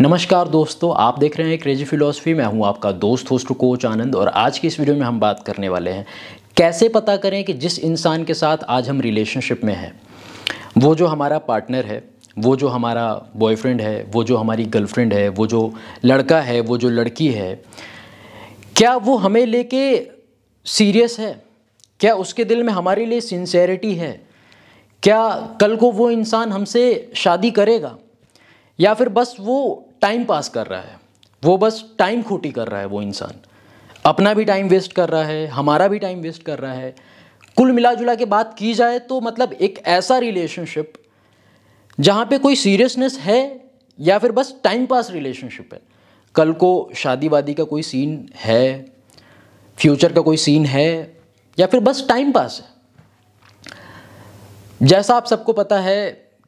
नमस्कार दोस्तों आप देख रहे हैं क्रेजी फिलोसफी मैं हूं आपका दोस्त होस्ट कोच आनंद और आज की इस वीडियो में हम बात करने वाले हैं कैसे पता करें कि जिस इंसान के साथ आज हम रिलेशनशिप में हैं वो जो हमारा पार्टनर है वो जो हमारा बॉयफ्रेंड है वो जो हमारी गर्लफ्रेंड है वो जो लड़का है वो जो लड़की है क्या वो हमें लेके सीरियस है क्या उसके दिल में हमारे लिए सिंसेरिटी है क्या कल को वो इंसान हमसे शादी करेगा या फिर बस वो टाइम पास कर रहा है वो बस टाइम खोटी कर रहा है वो इंसान अपना भी टाइम वेस्ट कर रहा है हमारा भी टाइम वेस्ट कर रहा है कुल मिला जुला के बात की जाए तो मतलब एक ऐसा रिलेशनशिप जहाँ पे कोई सीरियसनेस है या फिर बस टाइम पास रिलेशनशिप है कल को शादी वादी का कोई सीन है फ्यूचर का कोई सीन है या फिर बस टाइम पास है जैसा आप सबको पता है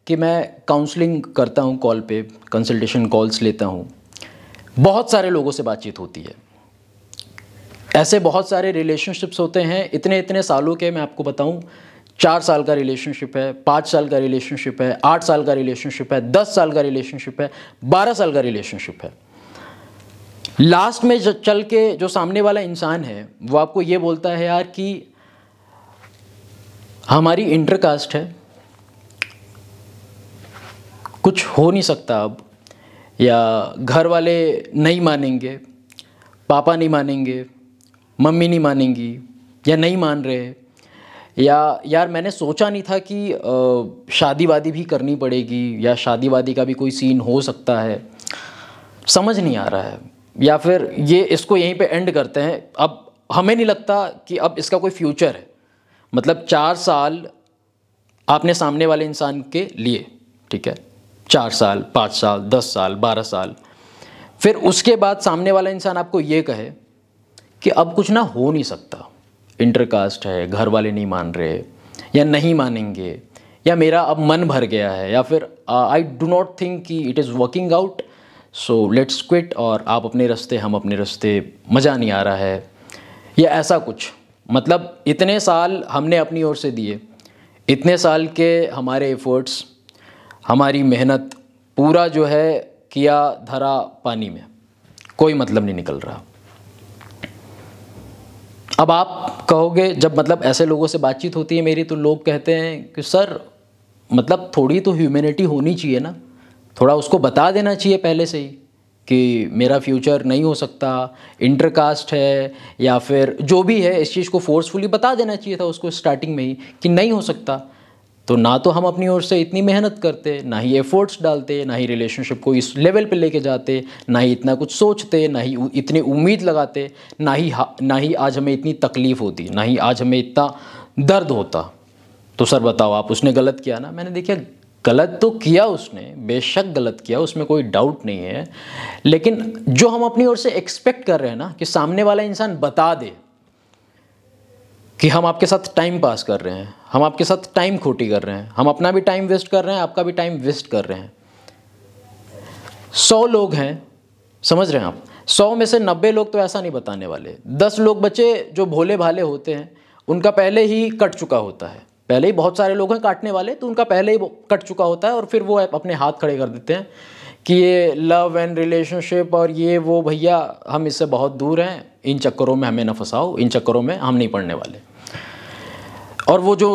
कि मैं काउंसलिंग करता हूँ कॉल पे कंसल्टेशन कॉल्स लेता हूँ बहुत सारे लोगों से बातचीत होती है ऐसे बहुत सारे रिलेशनशिप्स होते हैं इतने इतने सालों के मैं आपको बताऊं चार साल का रिलेशनशिप है पाँच साल का रिलेशनशिप है आठ साल का रिलेशनशिप है दस साल का रिलेशनशिप है बारह साल का रिलेशनशिप है लास्ट में चल के जो सामने वाला इंसान है वो आपको ये बोलता है यार कि हमारी इंटरकास्ट है कुछ हो नहीं सकता अब या घर वाले नहीं मानेंगे पापा नहीं मानेंगे मम्मी नहीं मानेंगी या नहीं मान रहे या यार मैंने सोचा नहीं था कि शादी वादी भी करनी पड़ेगी या शादी वादी का भी कोई सीन हो सकता है समझ नहीं आ रहा है या फिर ये इसको यहीं पे एंड करते हैं अब हमें नहीं लगता कि अब इसका कोई फ्यूचर है मतलब चार साल आपने सामने वाले इंसान के लिए ठीक है चार साल पाँच साल दस साल बारह साल फिर उसके बाद सामने वाला इंसान आपको ये कहे कि अब कुछ ना हो नहीं सकता इंटरकास्ट है घर वाले नहीं मान रहे या नहीं मानेंगे या मेरा अब मन भर गया है या फिर आई डू नॉट थिंक कि it is working out so let's quit और आप अपने रास्ते हम अपने रास्ते मज़ा नहीं आ रहा है या ऐसा कुछ मतलब इतने साल हमने अपनी ओर से दिए इतने साल के हमारे एफ़र्ट्स हमारी मेहनत पूरा जो है किया धरा पानी में कोई मतलब नहीं निकल रहा अब आप कहोगे जब मतलब ऐसे लोगों से बातचीत होती है मेरी तो लोग कहते हैं कि सर मतलब थोड़ी तो ह्यूमेनिटी होनी चाहिए ना थोड़ा उसको बता देना चाहिए पहले से ही कि मेरा फ्यूचर नहीं हो सकता इंटरकास्ट है या फिर जो भी है इस चीज़ को फोर्सफुली बता देना चाहिए था उसको स्टार्टिंग में ही कि नहीं हो सकता तो ना तो हम अपनी ओर से इतनी मेहनत करते ना ही एफर्ट्स डालते ना ही रिलेशनशिप को इस लेवल पे लेके जाते ना ही इतना कुछ सोचते ना ही इतनी उम्मीद लगाते ना ही ना ही आज हमें इतनी तकलीफ़ होती ना ही आज हमें इतना दर्द होता तो सर बताओ आप उसने गलत किया ना मैंने देखिए गलत तो किया उसने बेशक गलत किया उसमें कोई डाउट नहीं है लेकिन जो हम अपनी ओर से एक्सपेक्ट कर रहे हैं ना कि सामने वाला इंसान बता दे कि हम आपके साथ टाइम पास कर रहे हैं हम आपके साथ टाइम खोटी कर रहे हैं हम अपना भी टाइम वेस्ट कर रहे हैं आपका भी टाइम वेस्ट कर रहे हैं सौ लोग हैं समझ रहे हैं आप सौ में से नब्बे लोग तो ऐसा नहीं बताने वाले दस लोग बचे जो भोले भाले होते हैं उनका पहले ही कट चुका होता है पहले ही बहुत सारे लोग हैं काटने वाले तो उनका पहले ही कट चुका होता है और फिर वो अपने हाथ खड़े कर देते हैं कि ये लव एंड रिलेशनशिप और ये वो भैया हम इससे बहुत दूर हैं इन चक्करों में हमें न फंसाओ इन चक्करों में हम नहीं पढ़ने वाले और वो जो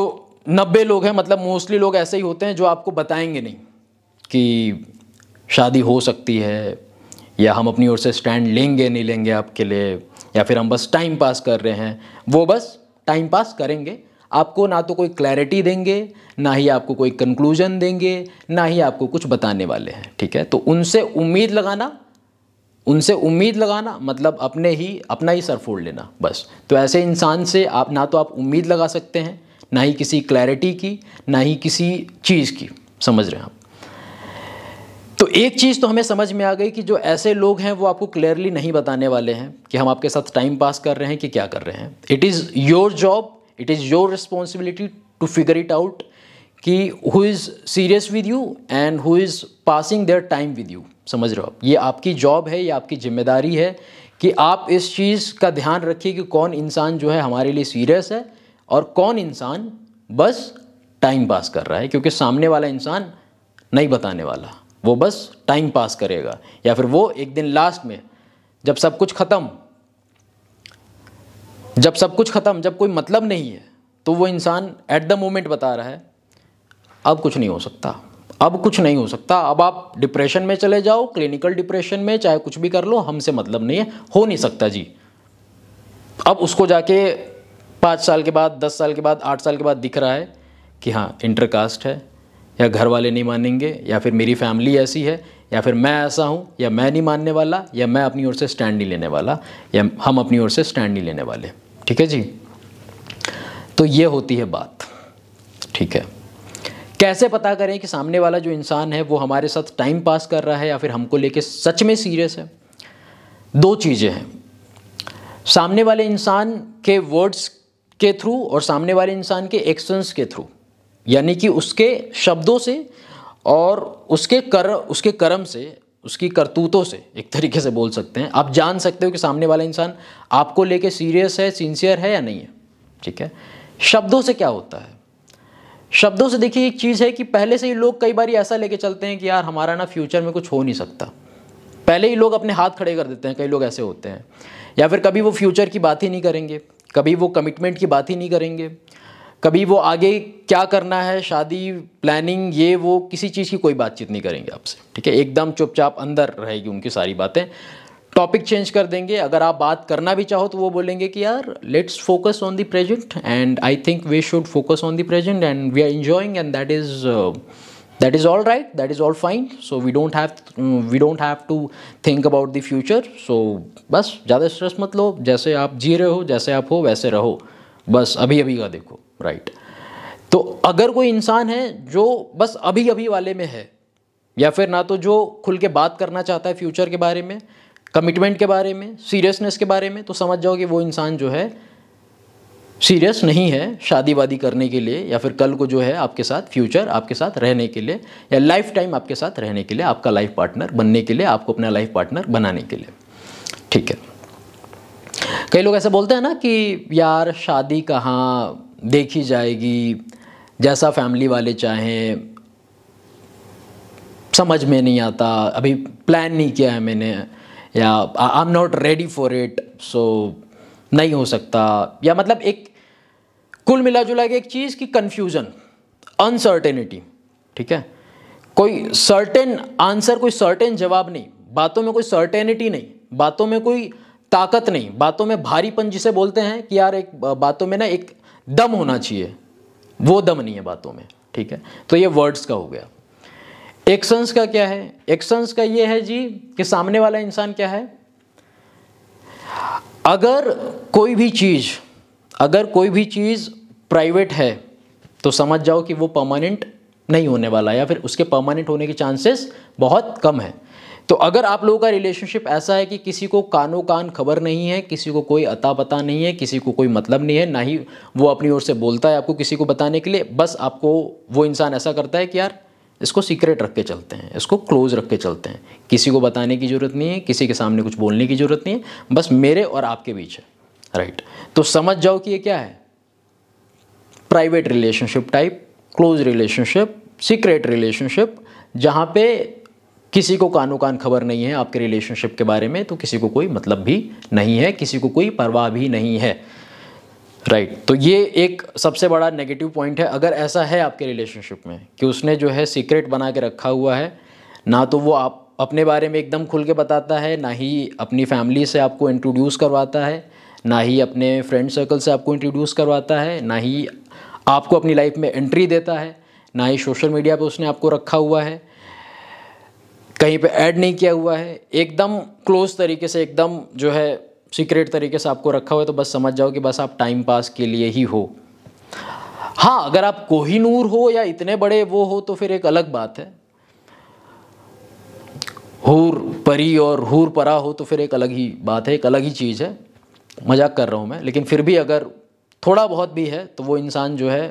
नब्बे लोग हैं मतलब मोस्टली लोग ऐसे ही होते हैं जो आपको बताएंगे नहीं कि शादी हो सकती है या हम अपनी ओर से स्टैंड लेंगे नहीं लेंगे आपके लिए या फिर हम बस टाइम पास कर रहे हैं वो बस टाइम पास करेंगे आपको ना तो कोई क्लैरिटी देंगे ना ही आपको कोई कंक्लूजन देंगे ना ही आपको कुछ बताने वाले हैं ठीक है तो उनसे उम्मीद लगाना उनसे उम्मीद लगाना मतलब अपने ही अपना ही सर फोड़ लेना बस तो ऐसे इंसान से आप ना तो आप उम्मीद लगा सकते हैं ना ही किसी क्लैरिटी की ना ही किसी चीज़ की समझ रहे हैं आप तो एक चीज़ तो हमें समझ में आ गई कि जो ऐसे लोग हैं वो आपको क्लियरली नहीं बताने वाले हैं कि हम आपके साथ टाइम पास कर रहे हैं कि क्या कर रहे हैं it is your job it is your responsibility to figure it out कि who is serious with you and who is passing their time with you समझ रहे हो आप ये आपकी जॉब है ये आपकी जिम्मेदारी है कि आप इस चीज़ का ध्यान रखिए कि कौन इंसान जो है हमारे लिए सीरियस है और कौन इंसान बस टाइम पास कर रहा है क्योंकि सामने वाला इंसान नहीं बताने वाला वो बस टाइम पास करेगा या फिर वो एक दिन लास्ट में जब सब कुछ ख़त्म जब सब कुछ ख़त्म जब कोई मतलब नहीं है तो वो इंसान एट द मोमेंट बता रहा है अब कुछ नहीं हो सकता अब कुछ नहीं हो सकता अब आप डिप्रेशन में चले जाओ क्लिनिकल डिप्रेशन में चाहे कुछ भी कर लो हमसे मतलब नहीं है हो नहीं सकता जी अब उसको जाके पाँच साल के बाद दस साल के बाद आठ साल के बाद दिख रहा है कि हाँ इंटरकास्ट है या घर वाले नहीं मानेंगे या फिर मेरी फैमिली ऐसी है या फिर मैं ऐसा हूँ या मैं नहीं मानने वाला या मैं अपनी ओर से स्टैंड नहीं लेने वाला या हम अपनी ओर से स्टैंड नहीं लेने वाले ठीक है जी तो ये होती है बात ठीक है कैसे पता करें कि सामने वाला जो इंसान है वो हमारे साथ टाइम पास कर रहा है या फिर हमको लेके सच में सीरियस है दो चीज़ें हैं सामने वाले इंसान के वर्ड्स के थ्रू और सामने वाले इंसान के एक्शंस के थ्रू यानी कि उसके शब्दों से और उसके कर उसके कर्म से उसकी करतूतों से एक तरीके से बोल सकते हैं आप जान सकते हो कि सामने वाला इंसान आपको लेके सीरियस है सिंसियर है या नहीं है ठीक है शब्दों से क्या होता है शब्दों से देखिए एक चीज़ है कि पहले से ही लोग कई बार ऐसा लेके चलते हैं कि यार हमारा ना फ्यूचर में कुछ हो नहीं सकता पहले ही लोग अपने हाथ खड़े कर देते हैं कई लोग ऐसे होते हैं या फिर कभी वो फ्यूचर की बात ही नहीं करेंगे कभी वो कमिटमेंट की बात ही नहीं करेंगे कभी वो आगे क्या करना है शादी प्लानिंग ये वो किसी चीज़ की कोई बातचीत नहीं करेंगे आपसे ठीक है एकदम चुपचाप अंदर रहेगी उनकी सारी बातें टॉपिक चेंज कर देंगे अगर आप बात करना भी चाहो तो वो बोलेंगे कि यार let's focus on the present and I think we should focus on the present and we are enjoying and that is that is all right that is all fine so we don't have we don't have to think about the future so बस ज़्यादा stress मत लो जैसे आप जी रहे हो जैसे आप हो वैसे रहो बस अभी अभी का देखो राइट तो अगर कोई इंसान है जो बस अभी अभी वाले में है या फिर ना तो जो खुल के बात करना चाहता है फ्यूचर के बारे में कमिटमेंट के बारे में सीरियसनेस के बारे में तो समझ जाओ कि वो इंसान जो है सीरियस नहीं है शादी वादी करने के लिए या फिर कल को जो है आपके साथ फ्यूचर आपके साथ रहने के लिए या लाइफ टाइम आपके साथ रहने के लिए आपका लाइफ पार्टनर बनने के लिए आपको अपना लाइफ पार्टनर बनाने के लिए ठीक है कई लोग ऐसे बोलते हैं ना कि यार शादी कहाँ देखी जाएगी जैसा फैमिली वाले चाहें समझ में नहीं आता अभी प्लान नहीं किया है मैंने या I am not ready for it so नहीं हो सकता या मतलब एक कुल मिला जुला के एक चीज़ की कन्फ्यूज़न अनसर्टेनिटी ठीक है कोई सर्टेन आंसर कोई सर्टेन जवाब नहीं बातों में कोई सर्टेनिटी नहीं बातों में कोई ताकत नहीं बातों में भारीपन जिसे बोलते हैं कि यार एक बातों में ना एक दम होना चाहिए वो दम नहीं है बातों में ठीक है तो ये वर्ड्स का हो गया एक्शंस का क्या है एक्शंस का ये है जी कि सामने वाला इंसान क्या है अगर कोई भी चीज़ अगर कोई भी चीज़ प्राइवेट है तो समझ जाओ कि वो परमानेंट नहीं होने वाला या फिर उसके परमानेंट होने के चांसेस बहुत कम है तो अगर आप लोगों का रिलेशनशिप ऐसा है कि किसी को कानो कान खबर नहीं है किसी को कोई अता पता नहीं है किसी को कोई मतलब नहीं है ना ही वो अपनी ओर से बोलता है आपको किसी को बताने के लिए बस आपको वो इंसान ऐसा करता है कि यार इसको सीक्रेट रख के चलते हैं इसको क्लोज रख के चलते हैं किसी को बताने की ज़रूरत नहीं है किसी के सामने कुछ बोलने की ज़रूरत नहीं है बस मेरे और आपके बीच है राइट तो समझ जाओ कि ये क्या है private relationship type close relationship secret relationship जहाँ पे किसी को कानो कान खबर नहीं है आपके रिलेशनशिप के बारे में तो किसी को कोई मतलब भी नहीं है किसी को कोई परवाह भी नहीं है राइट right. तो ये एक सबसे बड़ा नेगेटिव पॉइंट है अगर ऐसा है आपके रिलेशनशिप में कि उसने जो है सीक्रेट बना के रखा हुआ है ना तो वो आप अपने बारे में एकदम खुल के बताता है ना ही अपनी फैमिली से आपको इंट्रोड्यूस करवाता है ना ही अपने फ्रेंड सर्कल से आपको इंट्रोड्यूस करवाता है ना ही आपको अपनी लाइफ में एंट्री देता है ना ही सोशल मीडिया पर उसने आपको रखा हुआ है कहीं पे ऐड नहीं किया हुआ है एकदम क्लोज तरीके से एकदम जो है सीक्रेट तरीके से आपको रखा हुआ है तो बस समझ जाओ कि बस आप टाइम पास के लिए ही हो हाँ अगर आप कोहिनूर हो या इतने बड़े वो हो तो फिर एक अलग बात है हूर परी और हूर परा हो तो फिर एक अलग ही बात है एक अलग ही चीज़ है मजाक कर रहा हूँ मैं लेकिन फिर भी अगर थोड़ा बहुत भी है तो वो इंसान जो है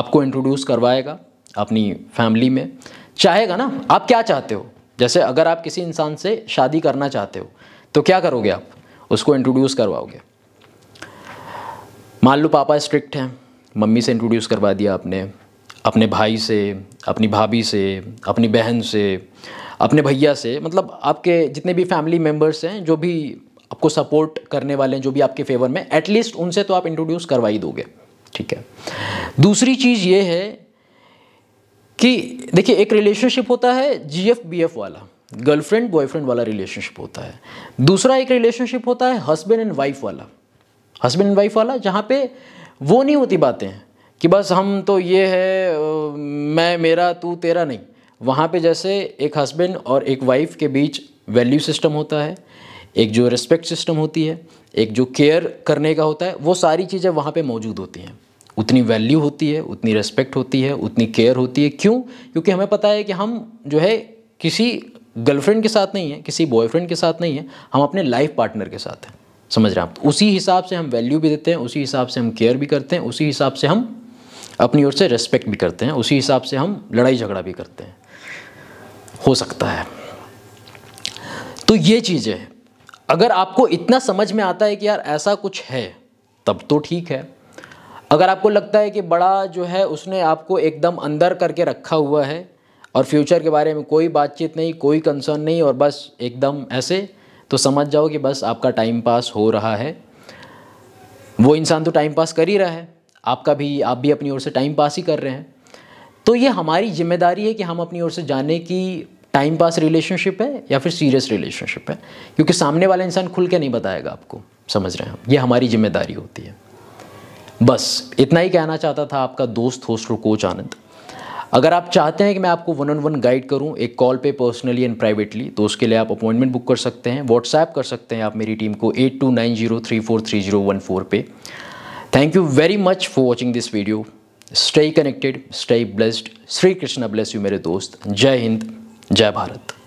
आपको इंट्रोड्यूस करवाएगा अपनी फैमिली में चाहेगा ना आप क्या चाहते हो जैसे अगर आप किसी इंसान से शादी करना चाहते हो तो क्या करोगे आप उसको इंट्रोड्यूस करवाओगे मान लो पापा स्ट्रिक्ट हैं मम्मी से इंट्रोड्यूस करवा दिया आपने अपने भाई से अपनी भाभी से अपनी बहन से अपने भैया से मतलब आपके जितने भी फैमिली मेम्बर्स हैं जो भी आपको सपोर्ट करने वाले हैं जो भी आपके फेवर में एटलीस्ट उनसे तो आप इंट्रोड्यूस करवा ही दोगे ठीक है दूसरी चीज़ ये है कि देखिए एक रिलेशनशिप होता है जी एफ बी एफ वाला गर्लफ्रेंड बॉयफ्रेंड वाला रिलेशनशिप होता है दूसरा एक रिलेशनशिप होता है हस्बैंड एंड वाइफ वाला हस्बैंड एंड वाइफ वाला जहाँ पे वो नहीं होती बातें कि बस हम तो ये है मैं मेरा तू तेरा नहीं वहाँ पे जैसे एक हस्बैंड और एक वाइफ के बीच वैल्यू सिस्टम होता है एक जो रिस्पेक्ट सिस्टम होती है एक जो केयर करने का होता है वो सारी चीज़ें वहाँ पे मौजूद होती हैं उतनी वैल्यू होती है उतनी रेस्पेक्ट होती है उतनी केयर होती है क्यों क्योंकि हमें पता है कि हम जो है किसी गर्लफ्रेंड के साथ नहीं है किसी बॉयफ्रेंड के साथ नहीं है हम अपने लाइफ पार्टनर के साथ हैं समझ रहे हैं आप तो उसी हिसाब से हम वैल्यू भी देते हैं उसी हिसाब से हम केयर भी करते हैं उसी हिसाब से हम अपनी ओर से रेस्पेक्ट भी करते हैं उसी हिसाब से हम लड़ाई झगड़ा भी करते हैं हो सकता है तो ये चीज़ें अगर आपको इतना समझ में आता है कि यार ऐसा कुछ है तब तो ठीक है अगर आपको लगता है कि बड़ा जो है उसने आपको एकदम अंदर करके रखा हुआ है और फ्यूचर के बारे में कोई बातचीत नहीं कोई कंसर्न नहीं और बस एकदम ऐसे तो समझ जाओ कि बस आपका टाइम पास हो रहा है वो इंसान तो टाइम पास कर ही रहा है आपका भी आप भी अपनी ओर से टाइम पास ही कर रहे हैं तो ये हमारी जिम्मेदारी है कि हम अपनी ओर से जाने की टाइम पास रिलेशनशिप है या फिर सीरियस रिलेशनशिप है क्योंकि सामने वाला इंसान खुल के नहीं बताएगा आपको समझ रहे हैं हम ये हमारी जिम्मेदारी होती है बस इतना ही कहना चाहता था आपका दोस्त होस्ट और कोच आनंद अगर आप चाहते हैं कि मैं आपको वन ऑन वन गाइड करूं एक कॉल पे पर्सनली एंड प्राइवेटली तो उसके लिए आप अपॉइंटमेंट बुक कर सकते हैं व्हाट्सएप कर सकते हैं आप मेरी टीम को eight two nine zero three four three zero one four पे thank you very much for watching this video stay connected stay blessed Shri Krishna bless you मेरे दोस्त जय हिंद जय भारत